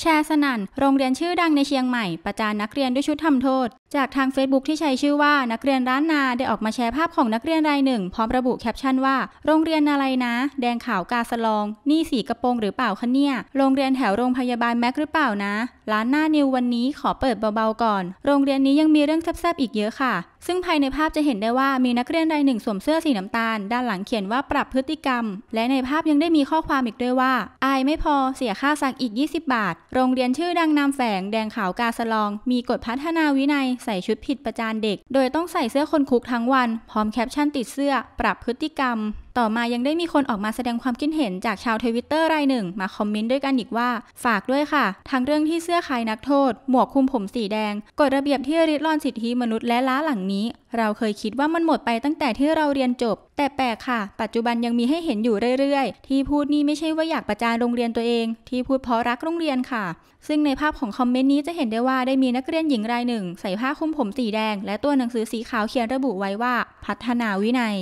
แชร์สนั่นโรงเรียนชื่อดังในเชียงใหม่ ประจานนักเรียนด้วยชุดทำโทษ จากทาง Facebook ที่ใช้ชื่อว่านักเรียนร้านนาได้ออกมาแชร์ภาพของนักเรียนรายหนึ่งพร้อมระบุแคปชั่นว่า โรงเรียนอะไรนะ แดงขาวกาสลอง นี่สีกระโปรงหรือเปล่าคะเนี่ย โรงเรียนแถวโรงพยาบาลแม็กหรือเปล่านะ ร้านหน้านิววันนี้ขอเปิดเบาๆก่อน โรงเรียนนี้ยังมีเรื่องแซ่บๆอีกเยอะค่ะ ซึ่งภายในภาพจะเห็นได้ว่ามีนักเรียนรายหนึ่ง สวมเสื้อสีน้ำตาล ด้านหลังเขียนว่าปรับพฤติกรรม และในภาพยังได้มีข้อความอีกด้วยว่าไม่พอเสียค่าสักอีก 20 บาท โรงเรียนชื่อดังนามแฝงแดงขาวกาสลอง มีกฎพัฒนาวินัยใส่ชุดผิดประจานเด็ก โดยต้องใส่เสื้อคนคุกทั้งวันพร้อมแคปชั่นติดเสื้อ ปรับพฤติกรรมต่อมายังได้มีคนออกมาแสดงความคิดเห็นจากชาวทวิตเตอร์รายหนึ่ง มาคอมเมนต์ด้วยกันอีกว่า ฝากด้วยค่ะ ทั้งเรื่องที่เสื้อคลายนักโทษ หมวกคลุมผมสีแดงกฎระเบียบที่ริดรอนสิทธิมนุษย์และล้าหลังนี้ เราเคยคิดว่ามันหมดไปตั้งแต่ที่เราเรียนจบ แต่แปลกค่ะ ปัจจุบันยังมีให้เห็นอยู่เรื่อยๆ ที่พูดนี่ไม่ใช่ว่าอยากประจานโรงเรียนตัวเอง ที่พูดเพราะรักโรงเรียนค่ะ ซึ่งในภาพของคอมเมนต์นี้จะเห็นได้ว่าได้มีนักเรียนหญิงรายหนึ่ง ใส่ผ้าคลุมผมสีแดง และตัวหนังสือสีขาวเขียนระบุไว้ว่า พัฒนาวินัย